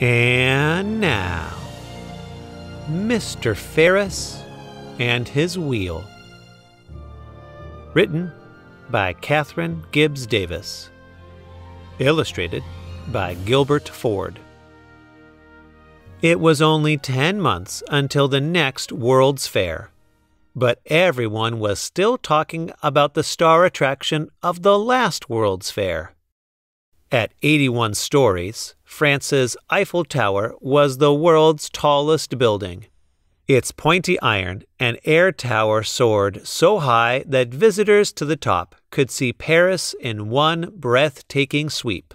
And now, Mr. Ferris and His Wheel. Written by Katherine Gibbs Davis. Illustrated by Gilbert Ford. It was only 10 months until the next World's Fair, but everyone was still talking about the star attraction of the last World's Fair. At 81 stories, France's Eiffel Tower was the world's tallest building. Its pointy iron and air tower soared so high that visitors to the top could see Paris in one breathtaking sweep.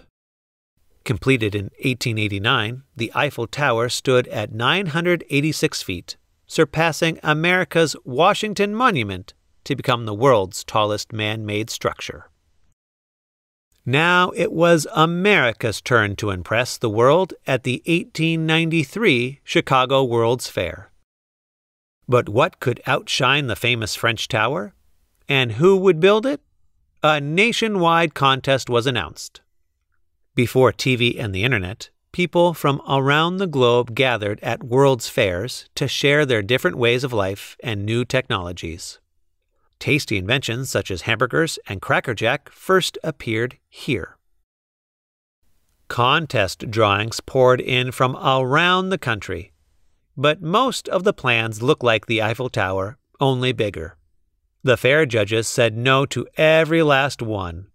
Completed in 1889, the Eiffel Tower stood at 986 feet, surpassing America's Washington Monument to become the world's tallest man made structure. Now it was America's turn to impress the world at the 1893 Chicago World's Fair. But what could outshine the famous French Tower? And who would build it? A nationwide contest was announced. Before TV and the internet, people from around the globe gathered at World's Fairs to share their different ways of life and new technologies. Tasty inventions such as hamburgers and Cracker Jack first appeared here. Contest drawings poured in from around the country, but most of the plans look like the Eiffel Tower, only bigger. The fair judges said no to every last one.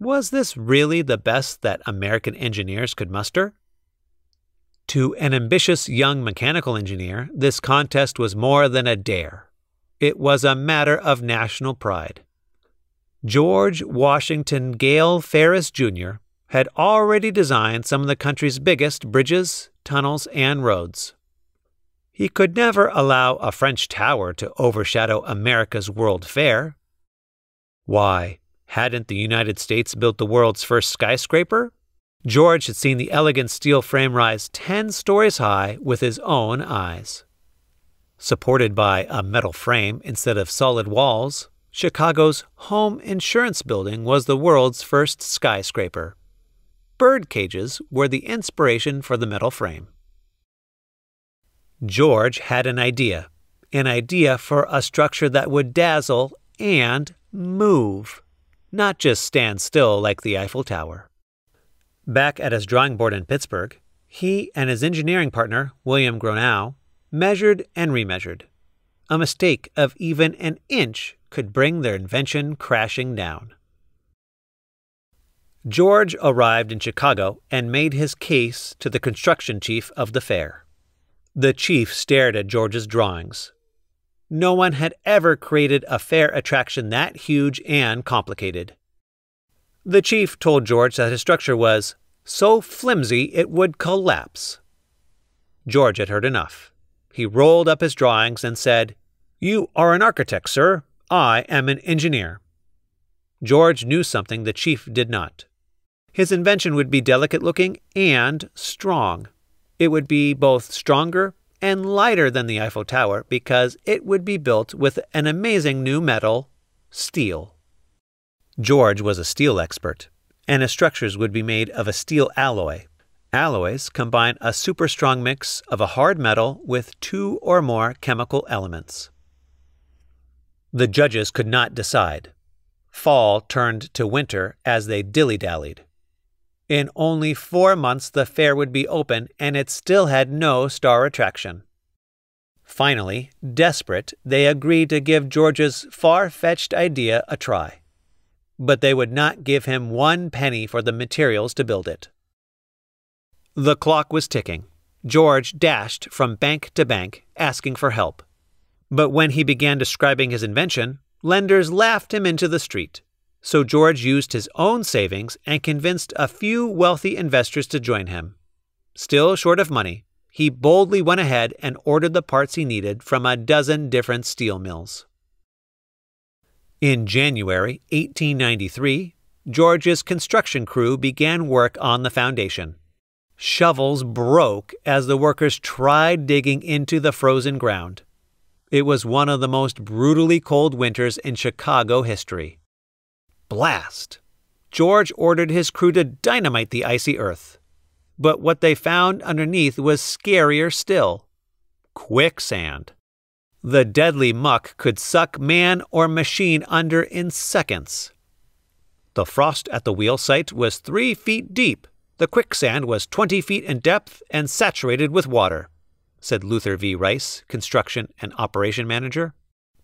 Was this really the best that American engineers could muster? To an ambitious young mechanical engineer, this contest was more than a dare. It was a matter of national pride. George Washington Gale Ferris Jr. had already designed some of the country's biggest bridges, tunnels, and roads. He could never allow a French tower to overshadow America's World Fair. Why, hadn't the United States built the world's first skyscraper? George had seen the elegant steel frame rise 10 stories high with his own eyes. Supported by a metal frame instead of solid walls, Chicago's Home Insurance Building was the world's first skyscraper. Bird cages were the inspiration for the metal frame. George had an idea, an idea for a structure that would dazzle and move, not just stand still like the Eiffel Tower. Back at his drawing board in Pittsburgh, he and his engineering partner, William Gronow, measured and remeasured. A mistake of even an inch could bring their invention crashing down. George arrived in Chicago and made his case to the construction chief of the fair. The chief stared at George's drawings. No one had ever created a fair attraction that huge and complicated. The chief told George that his structure was so flimsy it would collapse. George had heard enough. He rolled up his drawings and said, You are an architect, sir. I am an engineer. George knew something the chief did not. His invention would be delicate looking and strong. It would be both stronger and lighter than the Eiffel Tower because it would be built with an amazing new metal, steel. George was a steel expert, and his structures would be made of a steel alloy Alloys combine a super strong mix of a hard metal with two or more chemical elements. The judges could not decide. Fall turned to winter as they dilly dallied. In only four months, the fair would be open, and it still had no star attraction. Finally, desperate, they agreed to give George's far fetched idea a try. But they would not give him one penny for the materials to build it. The clock was ticking. George dashed from bank to bank, asking for help. But when he began describing his invention, lenders laughed him into the street. So George used his own savings and convinced a few wealthy investors to join him. Still short of money, he boldly went ahead and ordered the parts he needed from a dozen different steel mills. In January 1893, George's construction crew began work on the foundation. Shovels broke as the workers tried digging into the frozen ground. It was one of the most brutally cold winters in Chicago history. Blast! George ordered his crew to dynamite the icy earth. But what they found underneath was scarier still quicksand. The deadly muck could suck man or machine under in seconds. The frost at the wheel site was three feet deep, the quicksand was 20 feet in depth and saturated with water, said Luther V. Rice, construction and operation manager.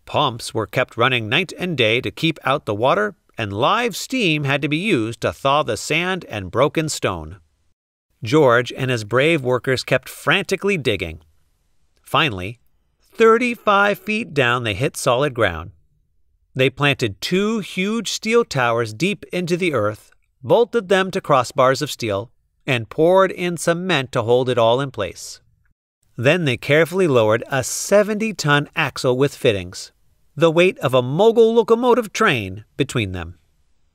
Pumps were kept running night and day to keep out the water, and live steam had to be used to thaw the sand and broken stone. George and his brave workers kept frantically digging. Finally, 35 feet down, they hit solid ground. They planted two huge steel towers deep into the earth bolted them to crossbars of steel, and poured in cement to hold it all in place. Then they carefully lowered a 70 ton axle with fittings, the weight of a mogul locomotive train, between them.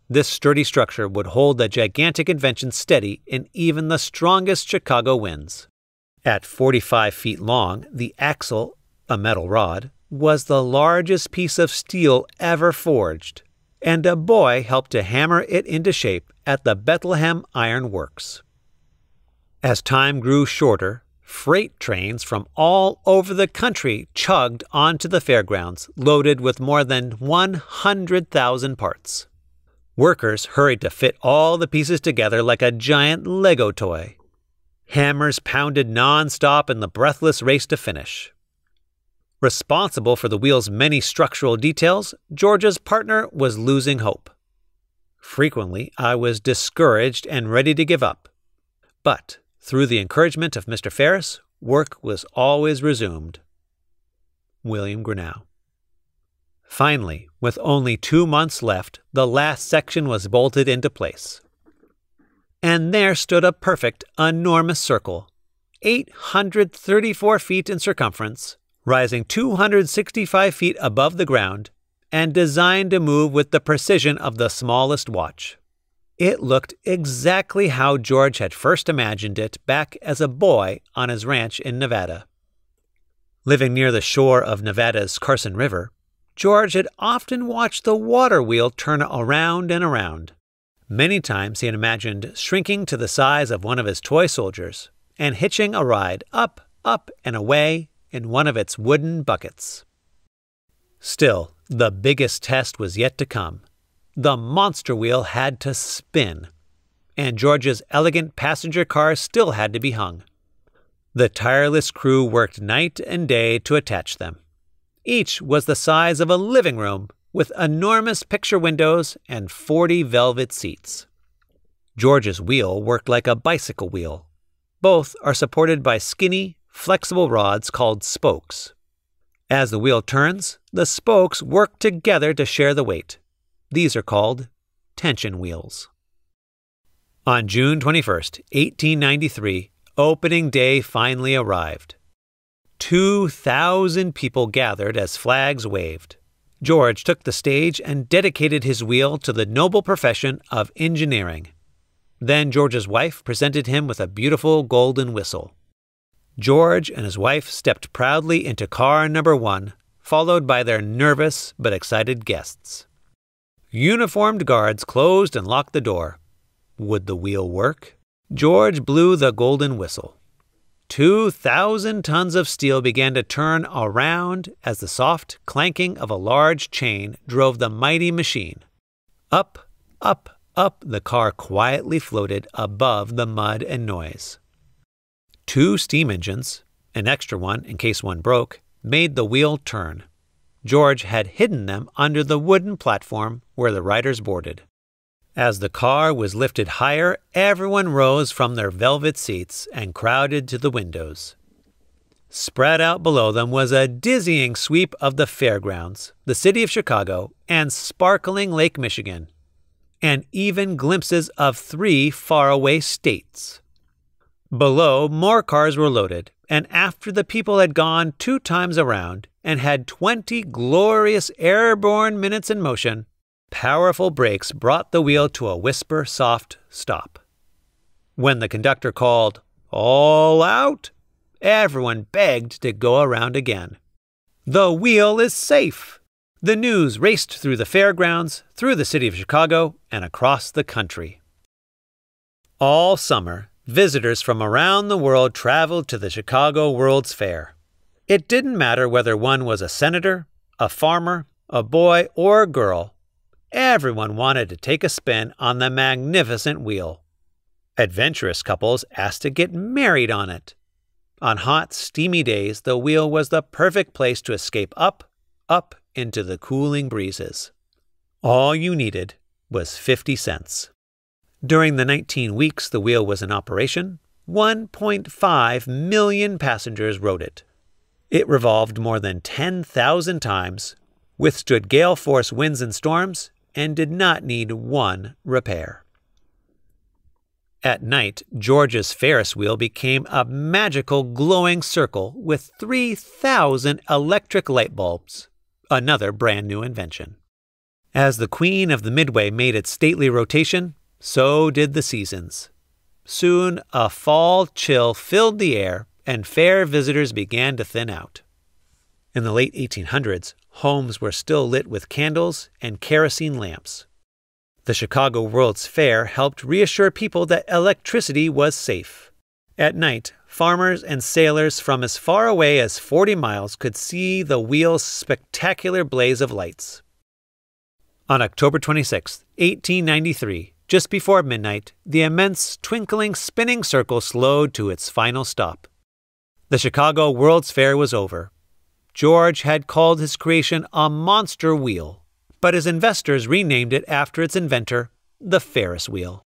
This sturdy structure would hold the gigantic invention steady in even the strongest Chicago winds. At 45 feet long, the axle, a metal rod, was the largest piece of steel ever forged and a boy helped to hammer it into shape at the Bethlehem Iron Works. As time grew shorter, freight trains from all over the country chugged onto the fairgrounds, loaded with more than 100,000 parts. Workers hurried to fit all the pieces together like a giant Lego toy. Hammers pounded nonstop in the breathless race to finish. Responsible for the wheel's many structural details, Georgia's partner was losing hope. Frequently, I was discouraged and ready to give up. But through the encouragement of Mr. Ferris, work was always resumed. William Grinnell. Finally, with only two months left, the last section was bolted into place. And there stood a perfect, enormous circle, 834 feet in circumference, rising 265 feet above the ground and designed to move with the precision of the smallest watch. It looked exactly how George had first imagined it back as a boy on his ranch in Nevada. Living near the shore of Nevada's Carson River, George had often watched the water wheel turn around and around. Many times he had imagined shrinking to the size of one of his toy soldiers and hitching a ride up, up, and away in one of its wooden buckets. Still, the biggest test was yet to come. The monster wheel had to spin, and George's elegant passenger car still had to be hung. The tireless crew worked night and day to attach them. Each was the size of a living room with enormous picture windows and 40 velvet seats. George's wheel worked like a bicycle wheel. Both are supported by skinny, flexible rods called spokes. As the wheel turns, the spokes work together to share the weight. These are called tension wheels. On June 21, 1893, opening day finally arrived. 2,000 people gathered as flags waved. George took the stage and dedicated his wheel to the noble profession of engineering. Then George's wife presented him with a beautiful golden whistle. George and his wife stepped proudly into car number one, followed by their nervous but excited guests. Uniformed guards closed and locked the door. Would the wheel work? George blew the golden whistle. 2,000 tons of steel began to turn around as the soft clanking of a large chain drove the mighty machine. Up, up, up the car quietly floated above the mud and noise. Two steam engines, an extra one in case one broke, made the wheel turn. George had hidden them under the wooden platform where the riders boarded. As the car was lifted higher, everyone rose from their velvet seats and crowded to the windows. Spread out below them was a dizzying sweep of the fairgrounds, the city of Chicago, and sparkling Lake Michigan, and even glimpses of three faraway states. Below, more cars were loaded, and after the people had gone two times around and had 20 glorious airborne minutes in motion, powerful brakes brought the wheel to a whisper soft stop. When the conductor called, All out! everyone begged to go around again. The wheel is safe! The news raced through the fairgrounds, through the city of Chicago, and across the country. All summer, Visitors from around the world traveled to the Chicago World's Fair. It didn't matter whether one was a senator, a farmer, a boy, or a girl, everyone wanted to take a spin on the magnificent wheel. Adventurous couples asked to get married on it. On hot, steamy days, the wheel was the perfect place to escape up, up into the cooling breezes. All you needed was 50 cents. During the 19 weeks the wheel was in operation, 1.5 million passengers rode it. It revolved more than 10,000 times, withstood gale force winds and storms, and did not need one repair. At night, George's Ferris wheel became a magical glowing circle with 3,000 electric light bulbs, another brand new invention. As the Queen of the Midway made its stately rotation, so did the seasons. Soon a fall chill filled the air, and fair visitors began to thin out. In the late 1800s, homes were still lit with candles and kerosene lamps. The Chicago World's Fair helped reassure people that electricity was safe. At night, farmers and sailors from as far away as 40 miles could see the wheel's spectacular blaze of lights. On October 26, 1893, just before midnight, the immense, twinkling, spinning circle slowed to its final stop. The Chicago World's Fair was over. George had called his creation a monster wheel, but his investors renamed it after its inventor, the Ferris wheel.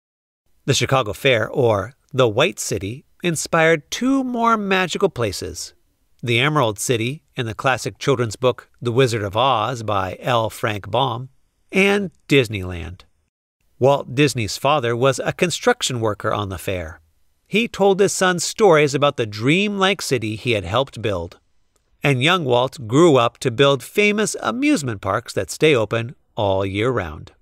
The Chicago Fair, or the White City, inspired two more magical places the Emerald City in the classic children's book The Wizard of Oz by L. Frank Baum, and Disneyland. Walt Disney's father was a construction worker on the fair. He told his son stories about the dreamlike city he had helped build. And young Walt grew up to build famous amusement parks that stay open all year round.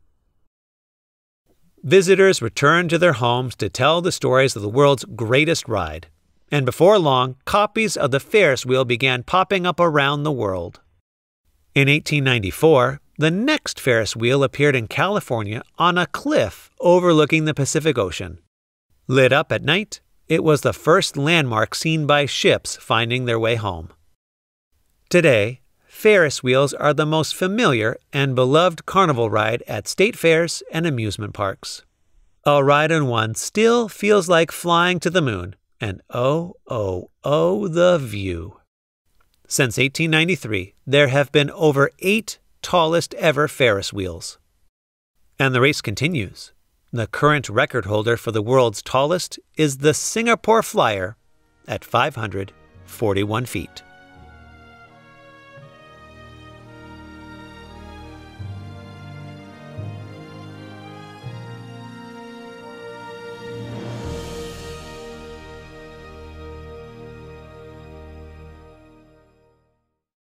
Visitors returned to their homes to tell the stories of the world's greatest ride. And before long, copies of the Ferris wheel began popping up around the world. In 1894, the next Ferris wheel appeared in California on a cliff overlooking the Pacific Ocean. Lit up at night, it was the first landmark seen by ships finding their way home. Today, Ferris wheels are the most familiar and beloved carnival ride at state fairs and amusement parks. A ride on one still feels like flying to the moon, and oh, oh, oh, the view. Since 1893, there have been over 8 tallest ever Ferris wheels. And the race continues. The current record holder for the world's tallest is the Singapore Flyer at 541 feet.